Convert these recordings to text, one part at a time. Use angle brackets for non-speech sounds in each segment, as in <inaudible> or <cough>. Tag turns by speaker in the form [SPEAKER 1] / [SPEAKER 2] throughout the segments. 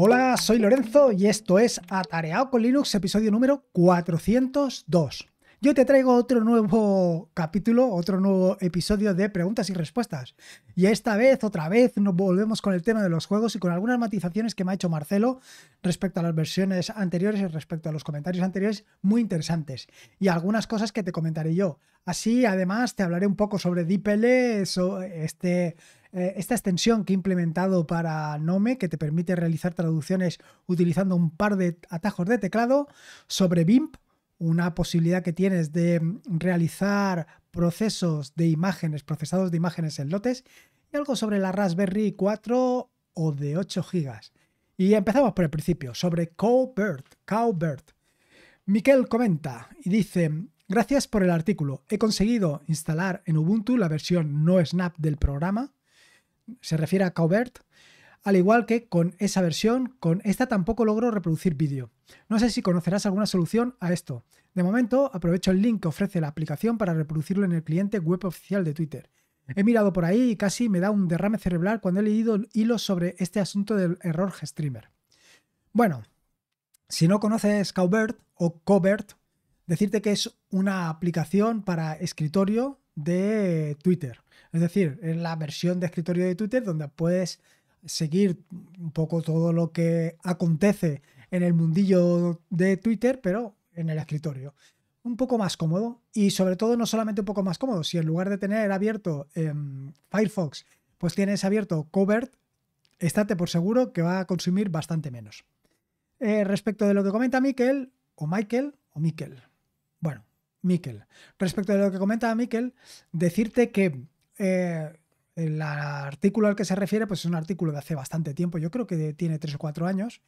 [SPEAKER 1] Hola, soy Lorenzo y esto es Atareado con Linux, episodio número 402. Yo te traigo otro nuevo capítulo, otro nuevo episodio de preguntas y respuestas. Y esta vez, otra vez, nos volvemos con el tema de los juegos y con algunas matizaciones que me ha hecho Marcelo respecto a las versiones anteriores y respecto a los comentarios anteriores, muy interesantes. Y algunas cosas que te comentaré yo. Así, además, te hablaré un poco sobre DPL, este eh, esta extensión que he implementado para Nome, que te permite realizar traducciones utilizando un par de atajos de teclado, sobre BIMP, una posibilidad que tienes de realizar procesos de imágenes, procesados de imágenes en lotes, y algo sobre la Raspberry 4 o de 8 GB. Y empezamos por el principio, sobre Cowbird. Cowbird. Miquel comenta y dice, gracias por el artículo. He conseguido instalar en Ubuntu la versión no snap del programa se refiere a Covert, al igual que con esa versión, con esta tampoco logro reproducir vídeo. No sé si conocerás alguna solución a esto. De momento, aprovecho el link que ofrece la aplicación para reproducirlo en el cliente web oficial de Twitter. He mirado por ahí y casi me da un derrame cerebral cuando he leído hilos sobre este asunto del error streamer. Bueno, si no conoces Cowbert o Covert, decirte que es una aplicación para escritorio de Twitter. Es decir, en la versión de escritorio de Twitter donde puedes seguir un poco todo lo que acontece en el mundillo de Twitter, pero en el escritorio. Un poco más cómodo y sobre todo no solamente un poco más cómodo, si en lugar de tener abierto em, Firefox, pues tienes abierto Covert, estate por seguro que va a consumir bastante menos. Eh, respecto de lo que comenta Miquel, o Michael, o Miquel. Bueno, Miquel. Respecto de lo que comenta Miquel, decirte que eh, el artículo al que se refiere pues es un artículo de hace bastante tiempo, yo creo que tiene tres o cuatro años,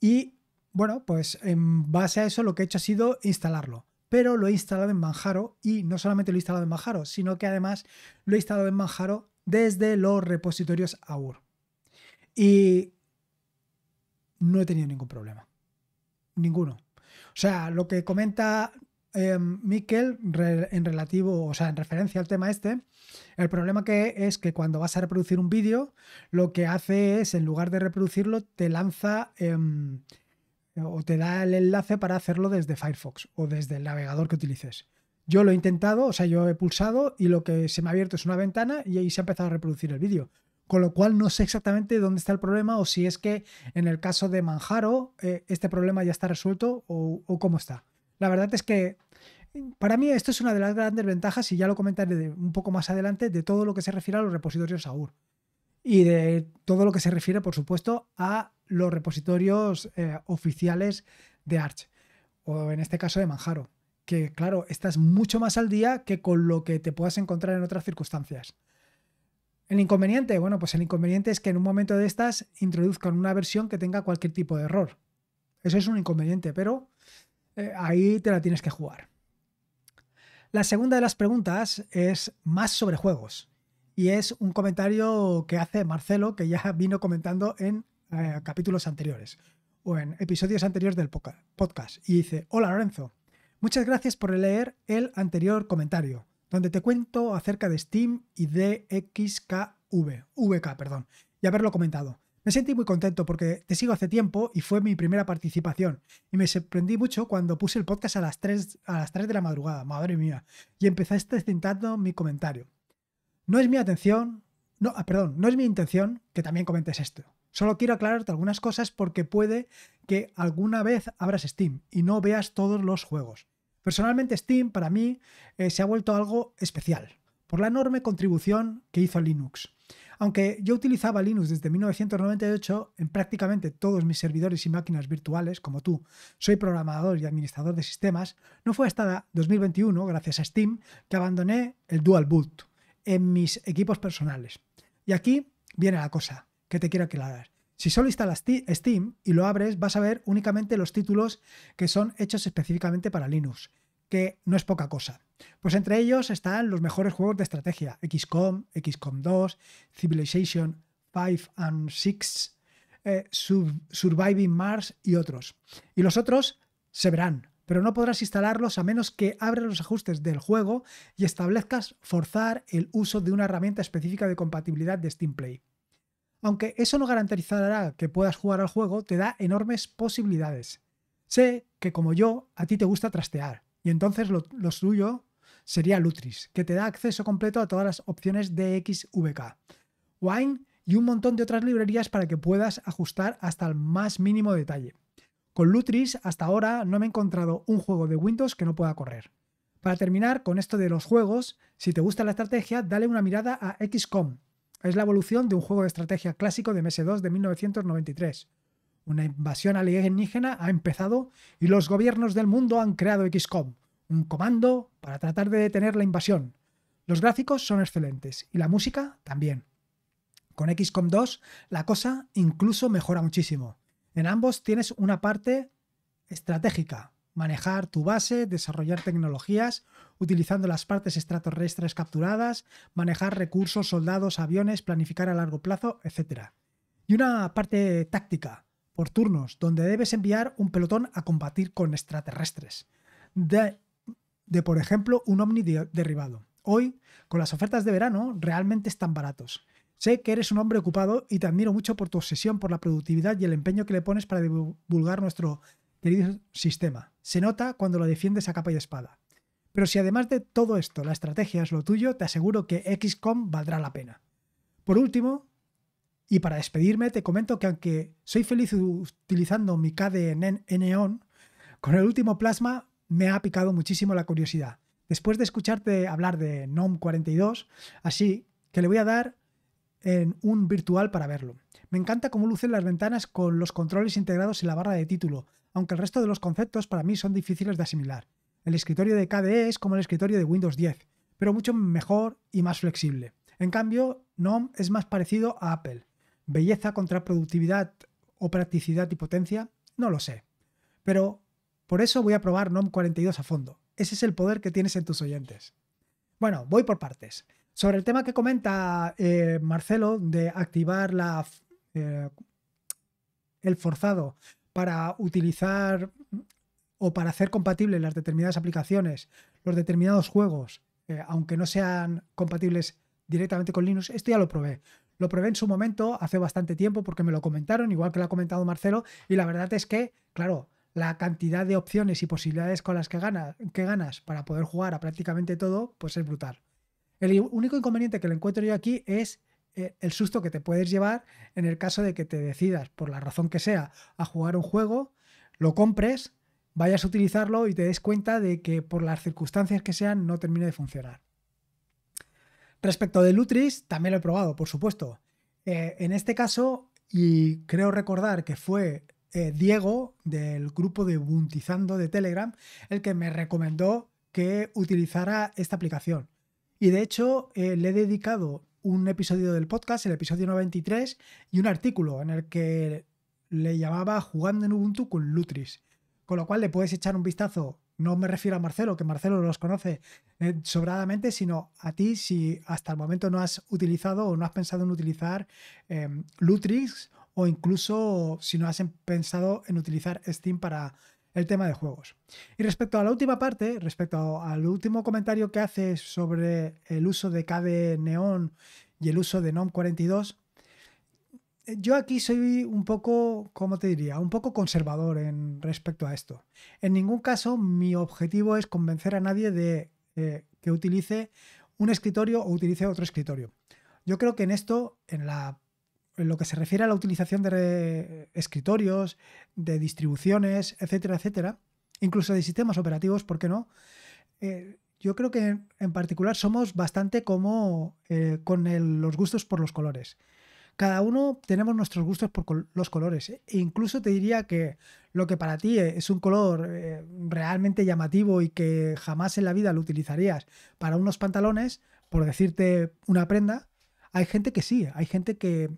[SPEAKER 1] y bueno, pues en base a eso lo que he hecho ha sido instalarlo. Pero lo he instalado en Manjaro y no solamente lo he instalado en Manjaro, sino que además lo he instalado en Manjaro desde los repositorios AUR. Y no he tenido ningún problema. Ninguno. O sea, lo que comenta Em, Miquel, en relativo, o sea, en referencia al tema este, el problema que es que cuando vas a reproducir un vídeo, lo que hace es, en lugar de reproducirlo, te lanza em, o te da el enlace para hacerlo desde Firefox o desde el navegador que utilices. Yo lo he intentado, o sea, yo he pulsado y lo que se me ha abierto es una ventana y ahí se ha empezado a reproducir el vídeo. Con lo cual no sé exactamente dónde está el problema o si es que en el caso de Manjaro eh, este problema ya está resuelto o cómo está. La verdad es que para mí esto es una de las grandes ventajas, y ya lo comentaré un poco más adelante, de todo lo que se refiere a los repositorios AUR. Y de todo lo que se refiere, por supuesto, a los repositorios eh, oficiales de Arch, o en este caso de Manjaro, que claro, estás mucho más al día que con lo que te puedas encontrar en otras circunstancias. El inconveniente, bueno, pues el inconveniente es que en un momento de estas introduzcan una versión que tenga cualquier tipo de error. Eso es un inconveniente, pero eh, ahí te la tienes que jugar. La segunda de las preguntas es más sobre juegos. Y es un comentario que hace Marcelo, que ya vino comentando en eh, capítulos anteriores o en episodios anteriores del podcast. Y dice, hola Lorenzo, muchas gracias por leer el anterior comentario, donde te cuento acerca de Steam y de XKV, VK, perdón, y haberlo comentado. Me sentí muy contento porque te sigo hace tiempo y fue mi primera participación. Y me sorprendí mucho cuando puse el podcast a las 3, a las de la madrugada, madre mía, y empezaste citando mi comentario. No es mi atención, no, ah, perdón, no es mi intención que también comentes esto. Solo quiero aclararte algunas cosas porque puede que alguna vez abras Steam y no veas todos los juegos. Personalmente Steam para mí eh, se ha vuelto algo especial por la enorme contribución que hizo Linux. Aunque yo utilizaba Linux desde 1998 en prácticamente todos mis servidores y máquinas virtuales, como tú, soy programador y administrador de sistemas, no fue hasta 2021, gracias a Steam, que abandoné el Dual Boot en mis equipos personales. Y aquí viene la cosa que te quiero aclarar. Si solo instalas Steam y lo abres, vas a ver únicamente los títulos que son hechos específicamente para Linux que no es poca cosa. Pues entre ellos están los mejores juegos de estrategia, XCOM, XCOM 2, Civilization 5 and 6, eh, Surviving Mars y otros. Y los otros se verán, pero no podrás instalarlos a menos que abres los ajustes del juego y establezcas forzar el uso de una herramienta específica de compatibilidad de Steam Play. Aunque eso no garantizará que puedas jugar al juego, te da enormes posibilidades. Sé que como yo, a ti te gusta trastear, y entonces lo, suyo sería Lutris, que te da acceso completo a todas las opciones de XVK, Wine y un montón de otras librerías para que puedas ajustar hasta el más mínimo detalle. Con Lutris hasta ahora no me he encontrado un juego de Windows que no pueda correr. Para terminar con esto de los juegos, si te gusta la estrategia, dale una mirada a XCOM. Es la evolución de un juego de estrategia clásico de MS2 de 1993 una invasión alienígena ha empezado y los gobiernos del mundo han creado XCOM, un comando para tratar de detener la invasión. Los gráficos son excelentes y la música también. Con XCOM 2 la cosa incluso mejora muchísimo. En ambos tienes una parte estratégica, manejar tu base, desarrollar tecnologías, utilizando las partes extraterrestres capturadas, manejar recursos, soldados, aviones, planificar a largo plazo, etc. Y una parte táctica, por turnos, donde debes enviar un pelotón a combatir con extraterrestres. De, de por ejemplo, un ovni derribado. Hoy, con las ofertas de verano, realmente están baratos. Sé que eres un hombre ocupado y te admiro mucho por tu obsesión por la productividad y el empeño que le pones para divulgar nuestro querido sistema. Se nota cuando lo defiendes a capa y espada. Pero si además de todo esto la estrategia es lo tuyo, te aseguro que XCOM valdrá la pena. Por último, y para despedirme, te comento que aunque soy feliz utilizando mi KDE Neon, con el último plasma me ha picado muchísimo la curiosidad. Después de escucharte hablar de NOM 42, así que le voy a dar en un virtual para verlo. Me encanta cómo lucen las ventanas con los controles integrados en la barra de título, aunque el resto de los conceptos para mí son difíciles de asimilar. El escritorio de KDE es como el escritorio de Windows 10, pero mucho mejor y más flexible. En cambio, GNOME es más parecido a Apple. ¿Belleza contra productividad o practicidad y potencia? No lo sé. Pero por eso voy a probar NOM 42 a fondo. Ese es el poder que tienes en tus oyentes. Bueno, voy por partes. Sobre el tema que comenta eh, Marcelo de activar la, eh, el forzado para utilizar o para hacer compatibles las determinadas aplicaciones, los determinados juegos, eh, aunque no sean compatibles directamente con Linux, esto ya lo probé. Lo probé en su momento, hace bastante tiempo, porque me lo comentaron, igual que lo ha comentado Marcelo, y la verdad es que, claro, la cantidad de opciones y posibilidades con las que, ganas para poder jugar a prácticamente todo, pues es brutal. El único inconveniente que le encuentro yo aquí es eh, el susto que te puedes llevar en el caso de que te decidas, por la razón que sea, a jugar un juego, lo compres, vayas a utilizarlo y te des cuenta de que por las circunstancias que sean no termine de funcionar. Respecto de Lutris, también lo he probado, por supuesto. Eh, en este caso, y creo recordar que fue eh, Diego del grupo de Buntizando de Telegram el que me recomendó que utilizara esta aplicación. Y de hecho, eh, le he dedicado un episodio del podcast, el episodio 93, y un artículo en el que le llamaba Jugando en Ubuntu con Lutris. Con lo cual le puedes echar un vistazo no me refiero a Marcelo, que Marcelo los conoce eh, sobradamente, sino a ti si hasta el momento no has utilizado o no has pensado en utilizar em, Lutrix o incluso si no has em, pensado en utilizar Steam para el tema de juegos. Y respecto a la última parte, respecto al último comentario que haces sobre el uso de KDE Neon y el uso de NOM42, yo aquí soy un poco, ¿cómo te diría? Un poco conservador en respecto a esto. En ningún caso mi objetivo es convencer a nadie de eh, que utilice un escritorio o utilice otro escritorio. Yo creo que en esto, en, lo que se refiere a la utilización de escritorios, de distribuciones, etcétera, etcétera, incluso de sistemas operativos, ¿por qué no? Eh, yo creo que en particular somos bastante como eh, con los gustos por los colores cada uno tenemos nuestros gustos por los colores. ¿eh? E incluso te diría que lo que para ti eh, es un color eh, realmente llamativo y que jamás en la vida lo utilizarías para unos pantalones, por decirte una prenda, hay gente que sí, hay gente que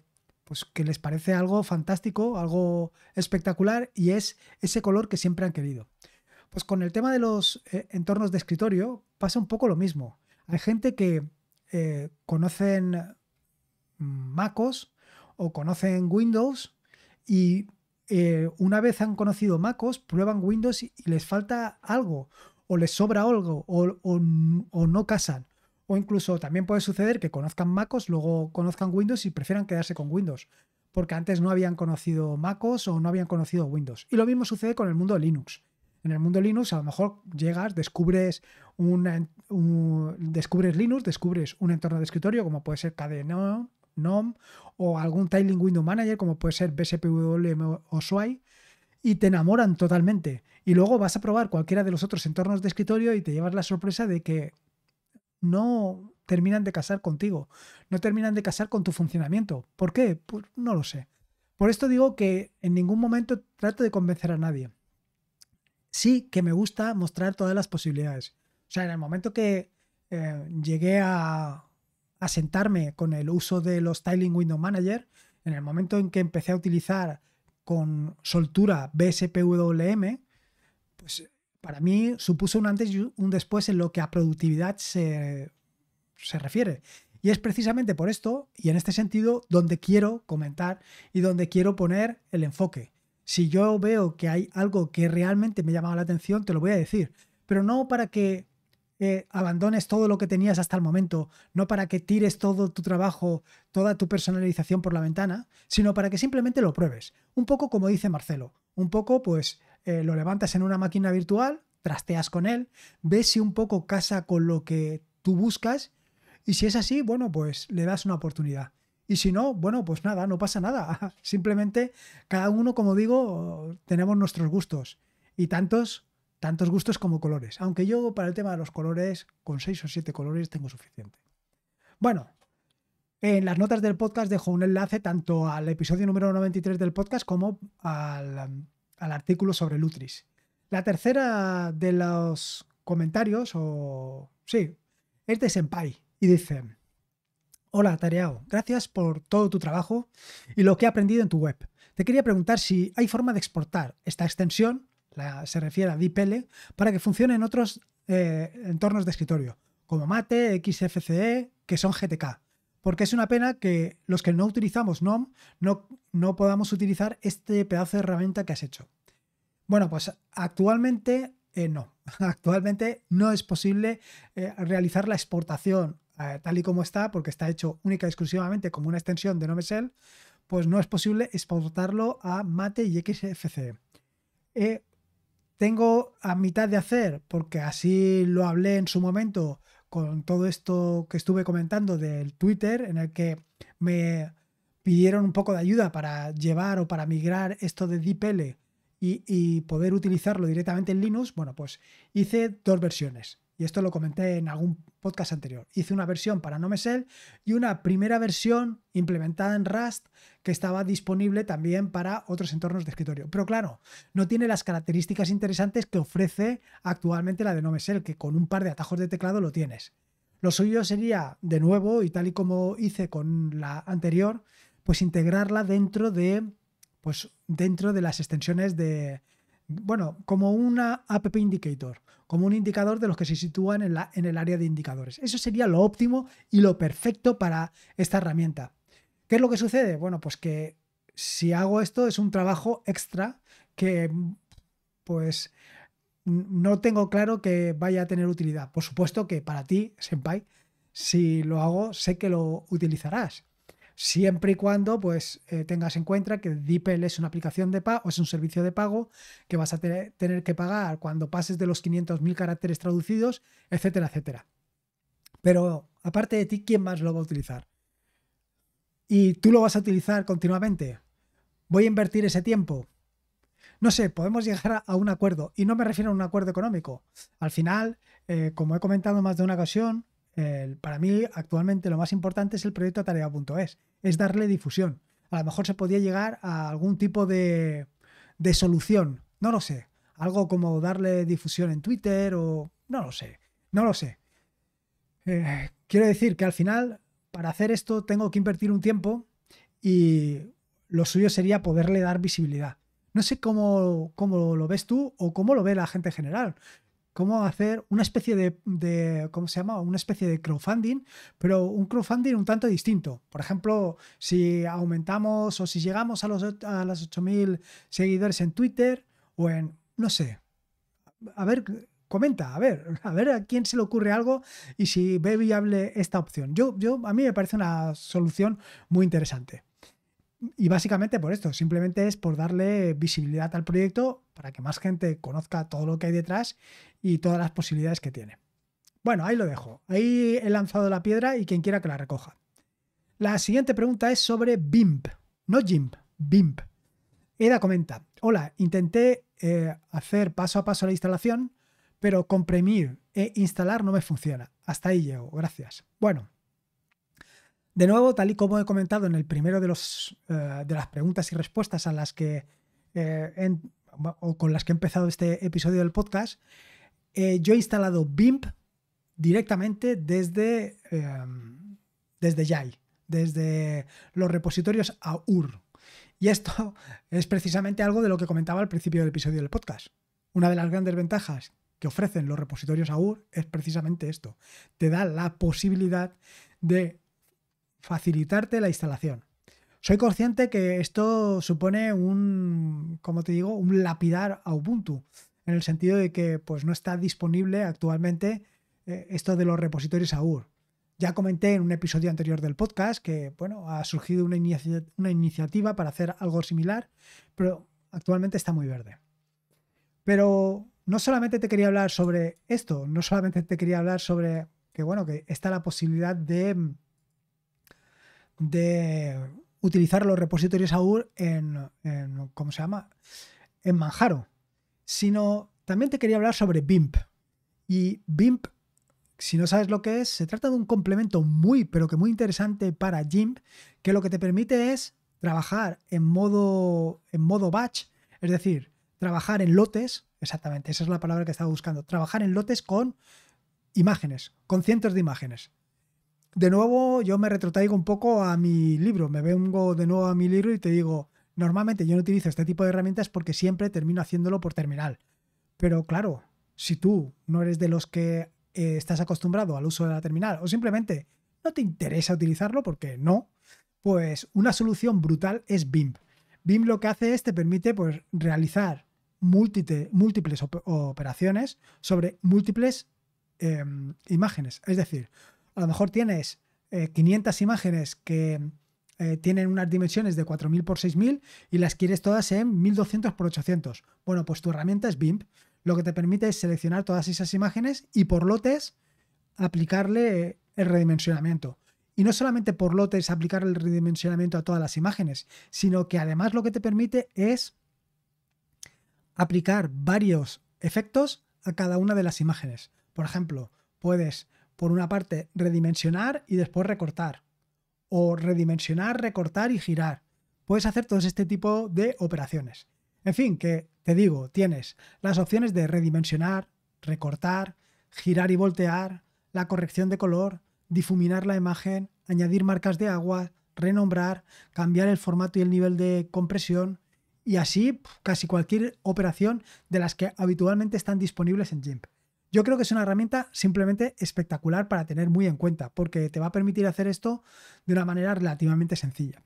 [SPEAKER 1] pues que les parece algo fantástico, algo espectacular y es ese color que siempre han querido. Pues con el tema de los entornos de escritorio pasa un poco lo mismo. Hay gente que conocen MacOS o conocen Windows y eh, una vez han conocido MacOS, prueban Windows y, les falta algo o les sobra algo o, no casan. O incluso también puede suceder que conozcan MacOS, luego conozcan Windows y prefieran quedarse con Windows, porque antes no habían conocido MacOS o no habían conocido Windows. Y lo mismo sucede con el mundo Linux. En el mundo Linux a lo mejor llegas, descubres, un, descubres Linux, descubres un entorno de escritorio como puede ser KDE GNOME o algún Tiling Window Manager como puede ser BSPWM o SWI y te enamoran totalmente. Y luego vas a probar cualquiera de los otros entornos de escritorio y te llevas la sorpresa de que no terminan de casar contigo, no terminan de casar con tu funcionamiento. ¿Por qué? Pues no lo sé. Por esto digo que en ningún momento trato de convencer a nadie. Sí que me gusta mostrar todas las posibilidades. O sea, en el momento que eh, llegué a, asentarme con el uso de los Tiling Window Manager, en el momento en que empecé a utilizar con soltura BSPWM, pues para mí supuso un antes y un después en lo que a productividad se, se refiere. Y es precisamente por esto y en este sentido donde quiero comentar y donde quiero poner el enfoque. Si yo veo que hay algo que realmente me llama la atención, te lo voy a decir, pero no para que eh, abandones todo lo que tenías hasta el momento, no para que tires todo tu trabajo, toda tu personalización por la ventana, sino para que simplemente lo pruebes. Un poco como dice Marcelo, un poco pues eh, lo levantas en una máquina virtual, trasteas con él, ves si un poco casa con lo que tú buscas y si es así, bueno, pues le das una oportunidad. Y si no, bueno, pues nada, no pasa nada. <laughs> Simplemente cada uno, como digo, tenemos nuestros gustos y tantos tantos gustos como colores. Aunque yo para el tema de los colores, con seis o siete colores tengo suficiente. Bueno, en las notas del podcast dejo un enlace tanto al episodio número 93 del podcast como al, artículo sobre Lutris. La tercera de los comentarios, o sí, es de Senpai y dice... Hola, Tareao. Gracias por todo tu trabajo y lo que he aprendido en tu web. Te quería preguntar si hay forma de exportar esta extensión se refiere a DPL, para que funcione en otros eh, entornos de escritorio, como Mate, XFCE, que son GTK. Porque es una pena que los que no utilizamos NOM no, no podamos utilizar este pedazo de herramienta que has hecho. Bueno, pues actualmente eh, no. <laughs> Actualmente no es posible eh, realizar la exportación tal y como está, porque está hecho única y exclusivamente como una extensión de NoMesel, pues no es posible exportarlo a Mate y XFCE. Eh, tengo a mitad de hacer, porque así lo hablé en su momento con todo esto que estuve comentando del Twitter, en el que me pidieron un poco de ayuda para llevar o para migrar esto de DPL y, y poder utilizarlo directamente en Linux, bueno, pues hice dos versiones y esto lo comenté en algún podcast anterior. Hice una versión para no y una primera versión implementada en Rust que estaba disponible también para otros entornos de escritorio. Pero claro, no tiene las características interesantes que ofrece actualmente la de no que con un par de atajos de teclado lo tienes. Lo suyo sería, de nuevo, y tal y como hice con la anterior, pues integrarla dentro de, pues, dentro de las extensiones de, bueno, como una app indicator, como un indicador de los que se sitúan en, en el área de indicadores. Eso sería lo óptimo y lo perfecto para esta herramienta. ¿Qué es lo que sucede? Bueno, pues que si hago esto es un trabajo extra que pues no tengo claro que vaya a tener utilidad. Por supuesto que para ti, Senpai, si lo hago, sé que lo utilizarás siempre y cuando pues eh, tengas en cuenta que DeepL es una aplicación de pago, es un servicio de pago que vas a tener que pagar cuando pases de los 500.000 caracteres traducidos, etcétera, etcétera. Pero aparte de ti, ¿quién más lo va a utilizar? ¿Y tú lo vas a utilizar continuamente? ¿Voy a invertir ese tiempo? No sé, podemos llegar a un acuerdo. Y no me refiero a un acuerdo económico. Al final, eh, como he comentado más de una ocasión, para mí actualmente lo más importante es el proyecto tarea.es, es darle difusión. A lo mejor se podía llegar a algún tipo de, de solución, no lo sé. Algo como darle difusión en Twitter o no lo sé, no lo sé. Eh, quiero decir que al final, para hacer esto, tengo que invertir un tiempo y lo suyo sería poderle dar visibilidad. No sé cómo, cómo lo ves tú o cómo lo ve la gente en general cómo hacer una especie de, ¿cómo se llama? Una especie de crowdfunding, pero un crowdfunding un tanto distinto. Por ejemplo, si aumentamos o si llegamos a los a las 8000 seguidores en Twitter o en no sé. A ver, comenta, a ver, a ver a quién se le ocurre algo y si ve viable esta opción. Yo yo a mí me parece una solución muy interesante. Y básicamente por esto, simplemente es por darle visibilidad al proyecto para que más gente conozca todo lo que hay detrás y todas las posibilidades que tiene. Bueno, ahí lo dejo. Ahí he lanzado la piedra y quien quiera que la recoja. La siguiente pregunta es sobre BIMP. No GIMP, BIMP. Eda comenta, hola, intenté eh, hacer paso a paso la instalación, pero comprimir e instalar no me funciona. Hasta ahí llego, gracias. Bueno, de nuevo, tal y como he comentado en el primero de, eh, las preguntas y respuestas a las que, eh, con las que he empezado este episodio del podcast, eh, yo he instalado BIMP directamente desde, eh, desde desde los repositorios AUR. Y esto <laughs> es precisamente algo de lo que comentaba al principio del episodio del podcast. Una de las grandes ventajas que ofrecen los repositorios AUR es precisamente esto. Te da la posibilidad de facilitarte la instalación. Soy consciente que esto supone un, como te digo, un lapidar a Ubuntu, en el sentido de que pues, no está disponible actualmente eh, esto de los repositorios AUR. Ya comenté en un episodio anterior del podcast que bueno, ha surgido una, una iniciativa para hacer algo similar, pero actualmente está muy verde. Pero no solamente te quería hablar sobre esto, no solamente te quería hablar sobre que bueno, que está la posibilidad de de utilizar los repositorios AUR en, ¿cómo se llama? En Manjaro, sino también te quería hablar sobre BIMP. Y BIMP, si no sabes lo que es, se trata de un complemento muy, pero que muy interesante para GIMP, que lo que te permite es trabajar en modo, en modo batch, es decir, trabajar en lotes, exactamente, esa es la palabra que estaba buscando, trabajar en lotes con imágenes, con cientos de imágenes de nuevo yo me retrotraigo un poco a mi libro, me vengo de nuevo a mi libro y te digo, normalmente yo no utilizo este tipo de herramientas porque siempre termino haciéndolo por terminal. Pero claro, si tú no eres de los que eh, estás acostumbrado al uso de la terminal o simplemente no te interesa utilizarlo porque no, pues una solución brutal es BIM. BIM lo que hace es te permite pues, realizar múltiples operaciones sobre múltiples em, imágenes. Es decir, a lo mejor tienes 500 eh, imágenes que eh, tienen unas dimensiones de 4000 por 6000 y las quieres todas en 1200 por 800. Bueno, pues tu herramienta es BIMP. Lo que te permite es seleccionar todas esas imágenes y por lotes aplicarle el redimensionamiento. Y no solamente por lotes aplicar el redimensionamiento a todas las imágenes, sino que además lo que te permite es aplicar varios efectos a cada una de las imágenes. Por ejemplo, puedes por una parte, redimensionar y después recortar. O redimensionar, recortar y girar. Puedes hacer todo este tipo de operaciones. En fin, que te digo, tienes las opciones de redimensionar, recortar, girar y voltear, la corrección de color, difuminar la imagen, añadir marcas de agua, renombrar, cambiar el formato y el nivel de compresión y así casi cualquier operación de las que habitualmente están disponibles en GIMP. Yo creo que es una herramienta simplemente espectacular para tener muy en cuenta, porque te va a permitir hacer esto de una manera relativamente sencilla.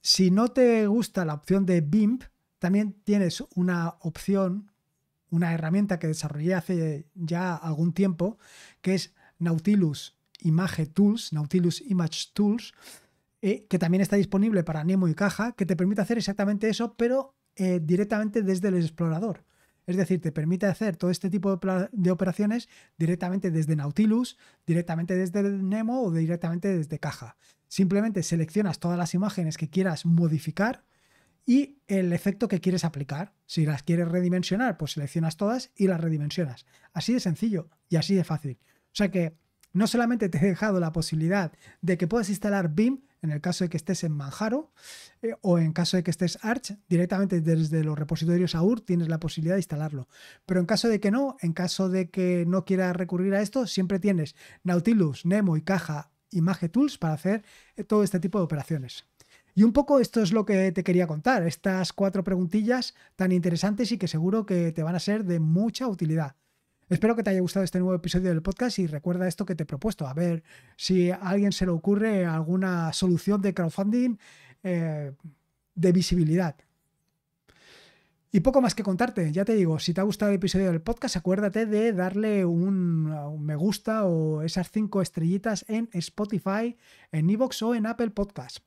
[SPEAKER 1] Si no te gusta la opción de BIMP, también tienes una opción, una herramienta que desarrollé hace ya algún tiempo, que es Nautilus Image Tools, Nautilus Image Tools, eh, que también está disponible para Nemo y Caja, que te permite hacer exactamente eso, pero eh, directamente desde el explorador. Es decir, te permite hacer todo este tipo de, operaciones directamente desde Nautilus, directamente desde Nemo o directamente desde caja. Simplemente seleccionas todas las imágenes que quieras modificar y el efecto que quieres aplicar. Si las quieres redimensionar, pues seleccionas todas y las redimensionas. Así de sencillo y así de fácil. O sea que no solamente te he dejado la posibilidad de que puedas instalar BIM en el caso de que estés en Manjaro eh, o en caso de que estés Arch, directamente desde los repositorios AUR tienes la posibilidad de instalarlo. Pero en caso de que no, en caso de que no quieras recurrir a esto, siempre tienes Nautilus, Nemo y Caja Image Tools para hacer eh, todo este tipo de operaciones. Y un poco esto es lo que te quería contar, estas cuatro preguntillas tan interesantes y que seguro que te van a ser de mucha utilidad. Espero que te haya gustado este nuevo episodio del podcast y recuerda esto que te he propuesto. A ver si a alguien se le ocurre alguna solución de crowdfunding eh, de visibilidad. Y poco más que contarte, ya te digo, si te ha gustado el episodio del podcast, acuérdate de darle un, me gusta o esas cinco estrellitas en Spotify, en Evox o en Apple Podcast.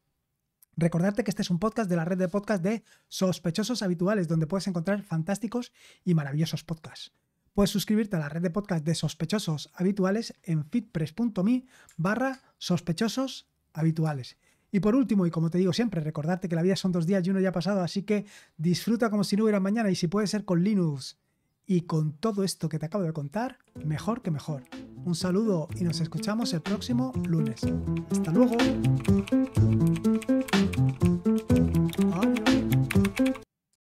[SPEAKER 1] Recordarte que este es un podcast de la red de podcast de sospechosos habituales, donde puedes encontrar fantásticos y maravillosos podcasts. Puedes suscribirte a la red de podcast de sospechosos habituales en fitpress.me barra sospechosos habituales. Y por último, y como te digo siempre, recordarte que la vida son dos días y uno ya ha pasado, así que disfruta como si no hubiera mañana y si puede ser con Linux y con todo esto que te acabo de contar, mejor que mejor. Un saludo y nos escuchamos el próximo lunes. Hasta luego.